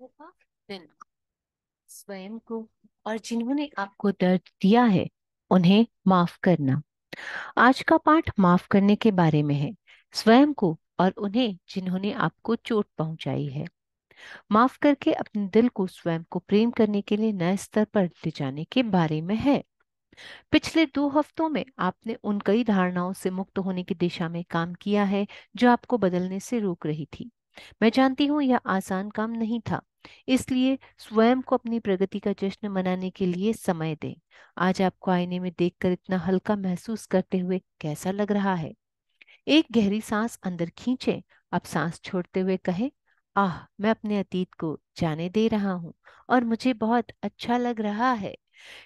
दिन स्वयं को और जिन्होंने आपको दर्द दिया है उन्हें माफ करना आज का पाठ माफ करने के बारे में है स्वयं को और उन्हें जिन्होंने आपको चोट पहुंचाई है माफ करके अपने दिल को स्वयं को प्रेम करने के लिए नए स्तर पर ले जाने के बारे में है पिछले दो हफ्तों में आपने उन कई धारणाओं से मुक्त होने की दिशा में काम किया है जो आपको बदलने से रोक रही थी मैं जानती हूँ यह आसान काम नहीं था इसलिए स्वयं को अपनी प्रगति का जश्न मनाने के लिए समय दें आज आपको आईने में देखकर इतना हल्का महसूस करते हुए कैसा लग रहा है एक गहरी सांस अंदर खींचे अब सांस छोड़ते हुए कहे आह मैं अपने अतीत को जाने दे रहा हूँ और मुझे बहुत अच्छा लग रहा है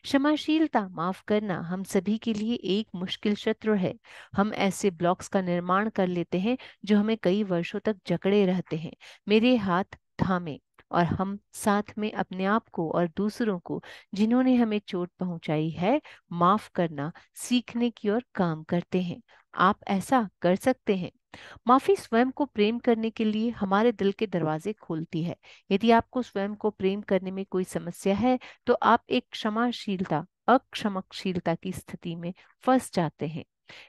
क्षमाशीलता माफ करना हम सभी के लिए एक मुश्किल शत्रु है हम ऐसे ब्लॉक्स का निर्माण कर लेते हैं जो हमें कई वर्षों तक जकड़े रहते हैं मेरे हाथ थामे और हम साथ में अपने आप को और दूसरों को जिन्होंने हमें चोट पहुंचाई है माफ करना सीखने की ओर काम करते हैं आप ऐसा कर सकते हैं माफी स्वयं को प्रेम करने के लिए हमारे दिल के दरवाजे खोलती है यदि आपको स्वयं को प्रेम करने में कोई समस्या है तो आप एक क्षमाशीलता अक्षमकशीलता की स्थिति में फंस जाते हैं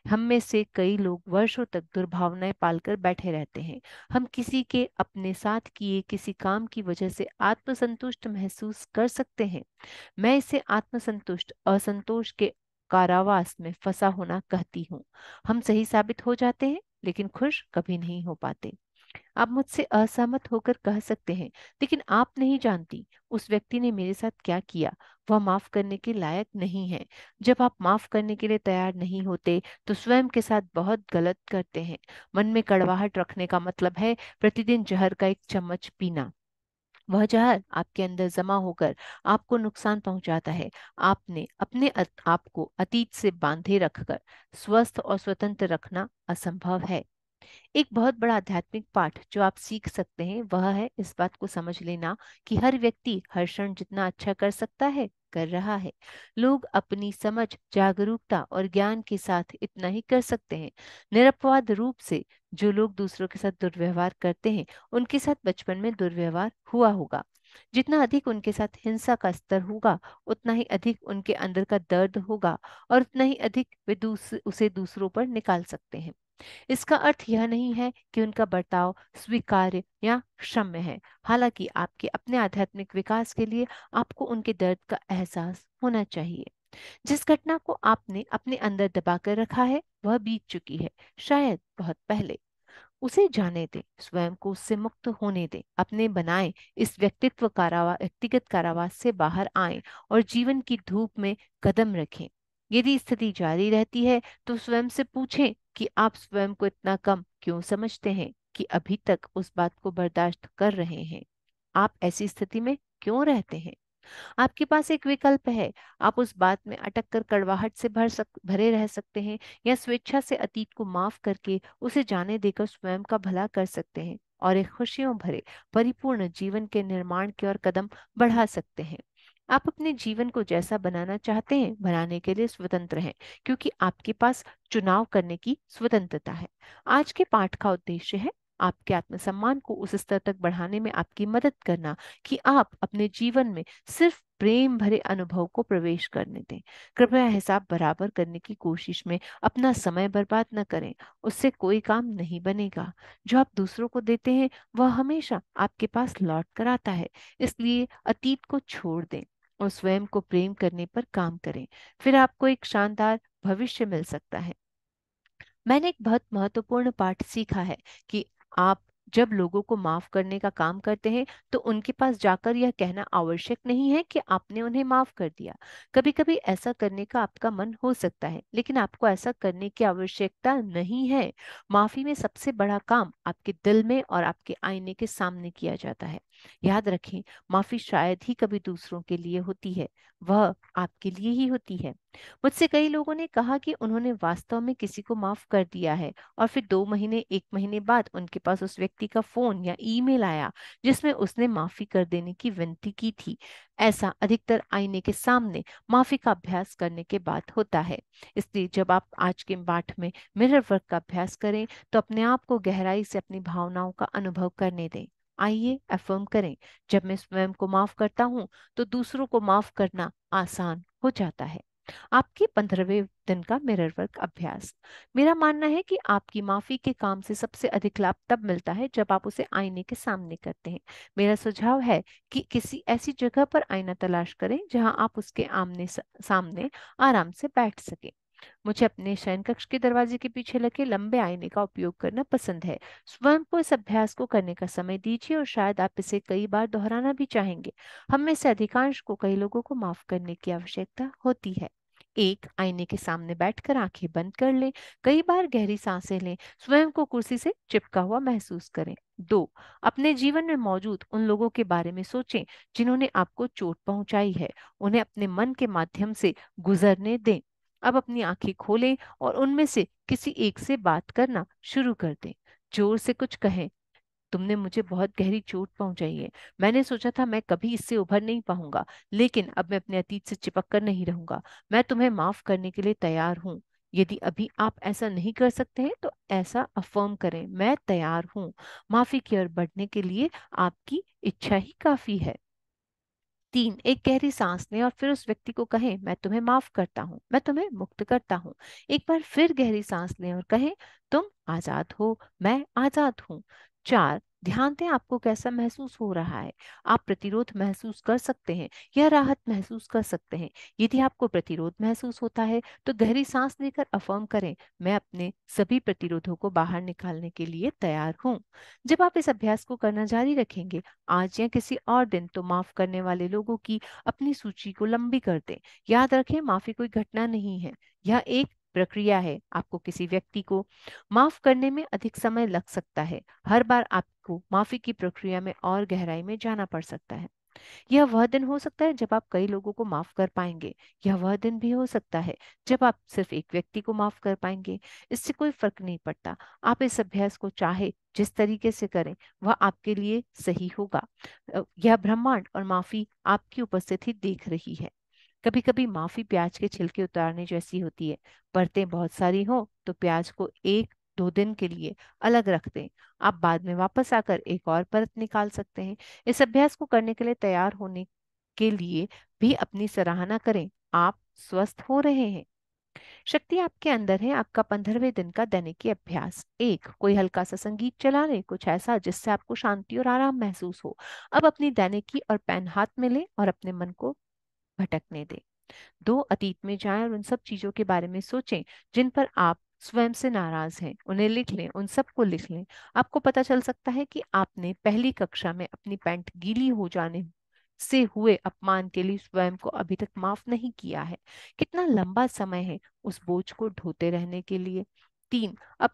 हम में से कई लोग वर्षों तक दुर्भावनाएं पालकर बैठे रहते हैं हम किसी के अपने साथ किए किसी काम की वजह से आत्मसंतुष्ट महसूस कर सकते हैं मैं इसे आत्मसंतुष्ट असंतोष के कारावास में फंसा होना कहती हूँ हम सही साबित हो जाते हैं लेकिन खुश कभी नहीं हो पाते आप मुझसे असहमत होकर कह सकते हैं लेकिन आप नहीं जानती उस व्यक्ति ने मेरे साथ क्या किया वह माफ करने के लायक नहीं है जब आप माफ करने के लिए तैयार नहीं होते तो स्वयं के साथ बहुत गलत करते हैं मन में कड़वाहट रखने का मतलब है प्रतिदिन जहर का एक चम्मच पीना वह जहर आपके अंदर जमा होकर आपको नुकसान पहुंचाता है आपने अपने आप को अतीत से बांधे रखकर स्वस्थ और स्वतंत्र रखना असंभव है एक बहुत बड़ा आध्यात्मिक पाठ जो आप सीख सकते हैं वह है इस बात को समझ लेना कि हर व्यक्ति हर क्षण जितना अच्छा कर सकता है कर रहा है लोग अपनी समझ जागरूकता और ज्ञान के साथ इतना ही कर सकते हैं निरपवाद रूप से जो लोग दूसरों के साथ दुर्व्यवहार करते हैं उनके साथ बचपन में दुर्व्यवहार हुआ होगा जितना अधिक उनके साथ हिंसा का स्तर होगा उतना ही अधिक उनके अंदर का दर्द होगा और उतना ही अधिक वे दूस, उसे दूसरों पर निकाल सकते हैं इसका अर्थ यह नहीं है कि उनका बर्ताव स्वीकार्य या क्षम्य है हालांकि आपके अपने आध्यात्मिक विकास के लिए आपको उनके दर्द का एहसास होना चाहिए जिस घटना को आपने अपने अंदर दबाकर रखा है वह बीत चुकी है शायद बहुत पहले उसे जाने दें स्वयं को उससे मुक्त होने दें अपने बनाए इस व्यक्तित्व कारावास व्यक्तिगत कारावास से बाहर आए और जीवन की धूप में कदम रखें यदि स्थिति जारी रहती है तो स्वयं से पूछें कि आप स्वयं को इतना कम क्यों समझते हैं कि अभी तक उस बात को बर्दाश्त कर रहे हैं आप ऐसी स्थिति में क्यों रहते हैं आपके पास एक विकल्प है आप उस बात में अटक कर कड़वाहट से भर सक भरे रह सकते हैं या स्वेच्छा से अतीत को माफ करके उसे जाने देकर स्वयं का भला कर सकते हैं और एक खुशियों भरे परिपूर्ण जीवन के निर्माण की ओर कदम बढ़ा सकते हैं आप अपने जीवन को जैसा बनाना चाहते हैं बनाने के लिए स्वतंत्र हैं क्योंकि आपके पास चुनाव करने की स्वतंत्रता है आज के पाठ का उद्देश्य है आपके आत्मसम्मान को उस स्तर तक बढ़ाने में आपकी मदद करना कि आप अपने जीवन में सिर्फ प्रेम भरे अनुभव को प्रवेश करने दें कृपया हिसाब बराबर करने की कोशिश में अपना समय बर्बाद न करें उससे कोई काम नहीं बनेगा जो आप दूसरों को देते हैं वह हमेशा आपके पास लौट कर आता है इसलिए अतीत को छोड़ दें और स्वयं को प्रेम करने पर काम करें फिर आपको एक शानदार भविष्य मिल सकता है मैंने एक बहुत महत्वपूर्ण पाठ सीखा है कि आप जब लोगों को माफ करने का काम करते हैं तो उनके पास जाकर यह कहना आवश्यक नहीं है कि आपने उन्हें माफ कर दिया कभी कभी ऐसा करने का आपका मन हो सकता है लेकिन आपको ऐसा करने की आवश्यकता नहीं है माफी में सबसे बड़ा काम आपके दिल में और आपके आईने के सामने किया जाता है याद रखें माफी शायद ही कभी दूसरों के लिए होती है वह आपके लिए ही होती है मुझसे कई लोगों ने कहा कि उन्होंने वास्तव में किसी को माफ कर दिया है और फिर दो महीने एक महीने बाद उनके पास उस व्यक्ति व्यक्ति का फोन या ईमेल आया जिसमें उसने माफी कर देने की विनती की थी ऐसा अधिकतर आईने के सामने माफी का अभ्यास करने के बाद होता है इसलिए जब आप आज के पाठ में मिरर वर्क का अभ्यास करें तो अपने आप को गहराई से अपनी भावनाओं का अनुभव करने दें आइए अफर्म करें जब मैं स्वयं को माफ करता हूँ तो दूसरों को माफ करना आसान हो जाता है आपके पंद्रहवें दिन का मिरर वर्क अभ्यास मेरा मानना है कि आपकी माफी के काम से सबसे अधिक लाभ तब मिलता है जब आप उसे आईने के सामने करते हैं मेरा सुझाव है कि किसी ऐसी जगह पर आईना तलाश करें जहां आप उसके आमने सामने आराम से बैठ सकें मुझे अपने शयन कक्ष के दरवाजे के पीछे लगे लंबे आईने का उपयोग करना पसंद है स्वयं को इस अभ्यास को करने का समय दीजिए और शायद आप इसे कई बार दोहराना भी चाहेंगे हम में से अधिकांश को कई लोगों को माफ करने की आवश्यकता होती है एक आईने के सामने बैठकर आंखें बंद कर लें कई बार गहरी सांसें लें स्वयं को कुर्सी से चिपका हुआ महसूस करें दो अपने जीवन में मौजूद उन लोगों के बारे में सोचें जिन्होंने आपको चोट पहुंचाई है उन्हें अपने मन के माध्यम से गुजरने दें अब अपनी आंखें खोलें और उनमें से किसी एक से बात करना शुरू कर दें जोर से कुछ कहें तुमने मुझे बहुत गहरी चोट पहुंचाई है मैंने सोचा था मैं कभी इससे उभर नहीं पाऊंगा लेकिन अब मैं अपने अतीत से चिपक कर नहीं रहूंगा मैं तुम्हें माफ करने के लिए तैयार हूँ यदि अभी आप ऐसा नहीं कर सकते हैं तो ऐसा अफर्म करें मैं तैयार हूँ माफी की ओर बढ़ने के लिए आपकी इच्छा ही काफी है तीन एक गहरी सांस लें और फिर उस व्यक्ति को कहें मैं तुम्हें माफ करता हूँ मैं तुम्हें मुक्त करता हूँ एक बार फिर गहरी सांस लें और कहें तुम आजाद हो मैं आजाद हूँ चार ध्यान दें आपको कैसा महसूस हो रहा है आप प्रतिरोध महसूस कर सकते हैं या राहत महसूस कर सकते हैं यदि आपको प्रतिरोध महसूस होता है तो गहरी सांस लेकर अफर्म करें मैं अपने सभी प्रतिरोधों को बाहर निकालने के लिए तैयार हूँ जब आप इस अभ्यास को करना जारी रखेंगे आज या किसी और दिन तो माफ करने वाले लोगों की अपनी सूची को लंबी कर दें याद रखें माफी कोई घटना नहीं है यह एक प्रक्रिया है आपको किसी व्यक्ति को माफ करने में अधिक समय लग सकता है हर बार आपको माफी की प्रक्रिया में और गहराई में जाना पड़ सकता है यह वह दिन हो सकता है जब आप कई लोगों को माफ कर पाएंगे यह वह दिन भी हो सकता है जब आप सिर्फ एक व्यक्ति को माफ कर पाएंगे इससे कोई फर्क नहीं पड़ता आप इस अभ्यास को चाहे जिस तरीके से करें वह आपके लिए सही होगा यह ब्रह्मांड और माफी आपकी उपस्थिति देख रही है कभी कभी माफी प्याज के छिलके उतारने जैसी होती है परतें बहुत सारी हो तो प्याज को एक दो दिन के लिए अलग रख दें आप बाद में वापस आकर एक और परत निकाल सकते हैं इस अभ्यास को करने के लिए तैयार होने के लिए भी अपनी सराहना करें आप स्वस्थ हो रहे हैं शक्ति आपके अंदर है आपका पंद्रहवें दिन का दैनिकी अभ्यास एक कोई हल्का सा संगीत चला लें कुछ ऐसा जिससे आपको शांति और आराम महसूस हो अब अपनी दैनिकी और पैन हाथ में लें और अपने मन को भटकने दे दो अतीत में जाएं और उन सब चीजों के बारे में सोचें जिन पर आप स्वयं से नाराज हैं उन्हें लिख लें उन सबको लिख लें आपको पता चल सकता है कि आपने पहली कक्षा में अपनी पैंट गीली हो जाने से हुए अपमान के लिए स्वयं को अभी तक माफ नहीं किया है कितना लंबा समय है उस बोझ को ढोते रहने के लिए तीन अब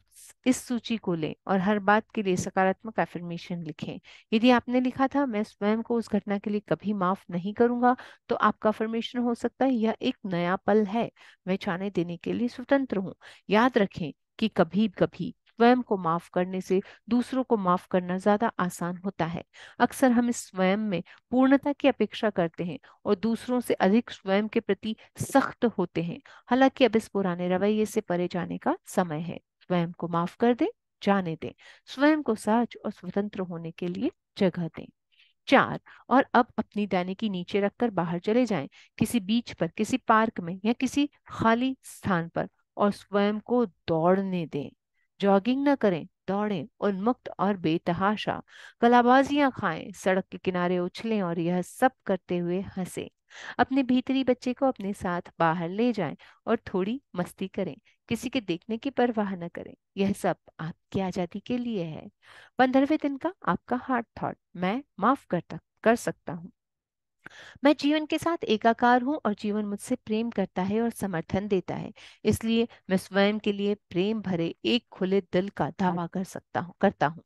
इस सूची को लें और हर बात के लिए सकारात्मक एफर्मेशन लिखें यदि आपने लिखा था मैं स्वयं को उस घटना के लिए कभी माफ नहीं करूंगा तो आपका अफर्मेशन हो सकता है यह एक नया पल है मैं छाने देने के लिए स्वतंत्र हूँ याद रखें कि कभी कभी स्वयं को माफ करने से दूसरों को माफ करना ज्यादा आसान होता है अक्सर हम इस स्वयं में पूर्णता की अपेक्षा करते हैं और दूसरों से अधिक स्वयं के प्रति सख्त होते हैं हालांकि अब इस पुराने रवैये से परे जाने का समय है स्वयं को माफ कर दें जाने दें स्वयं को सहज और स्वतंत्र होने के लिए जगह दें चार और अब अपनी दैनिकी नीचे रखकर बाहर चले जाएं किसी बीच पर किसी पार्क में या किसी खाली स्थान पर और स्वयं को दौड़ने दें जॉगिंग न करें दौड़ें उन्मुक्त और बेतहाशा कलाबाजियां खाएं सड़क के किनारे उछलें और यह सब करते हुए हंसें अपने भीतरी बच्चे को अपने साथ बाहर ले जाएं और थोड़ी मस्ती करें किसी के देखने की परवाह न करें यह सब आपकी आज़ादी के लिए है पंद्रहवें दिन का आपका हार्ड थॉट मैं माफ करता कर सकता हूँ मैं जीवन के साथ एकाकार हूं और जीवन मुझसे प्रेम करता है और समर्थन देता है इसलिए मैं स्वयं के लिए प्रेम भरे एक खुले दिल का दावा कर सकता हूँ करता हूं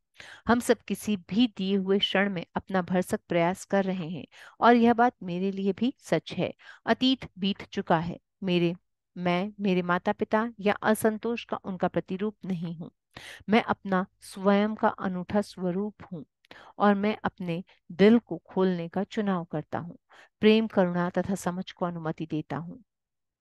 हम सब किसी भी दिए हुए क्षण में अपना भरसक प्रयास कर रहे हैं और यह बात मेरे लिए भी सच है अतीत बीत चुका है मेरे मैं मेरे माता पिता या असंतोष का उनका प्रतिरूप नहीं हूँ मैं अपना स्वयं का अनूठा स्वरूप हूँ और मैं अपने दिल को खोलने का चुनाव करता हूँ प्रेम करुणा तथा समझ को अनुमति देता हूँ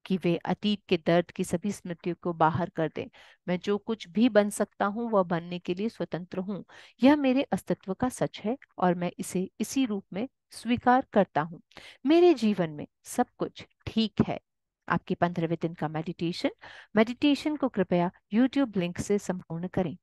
कि वे अतीत के दर्द की सभी स्मृतियों को बाहर कर दें मैं जो कुछ भी बन सकता हूँ वह बनने के लिए स्वतंत्र हूँ यह मेरे अस्तित्व का सच है और मैं इसे इसी रूप में स्वीकार करता हूँ मेरे जीवन में सब कुछ ठीक है आपके पंद्रहवें दिन का मेडिटेशन मेडिटेशन को कृपया यूट्यूब लिंक से संपूर्ण करें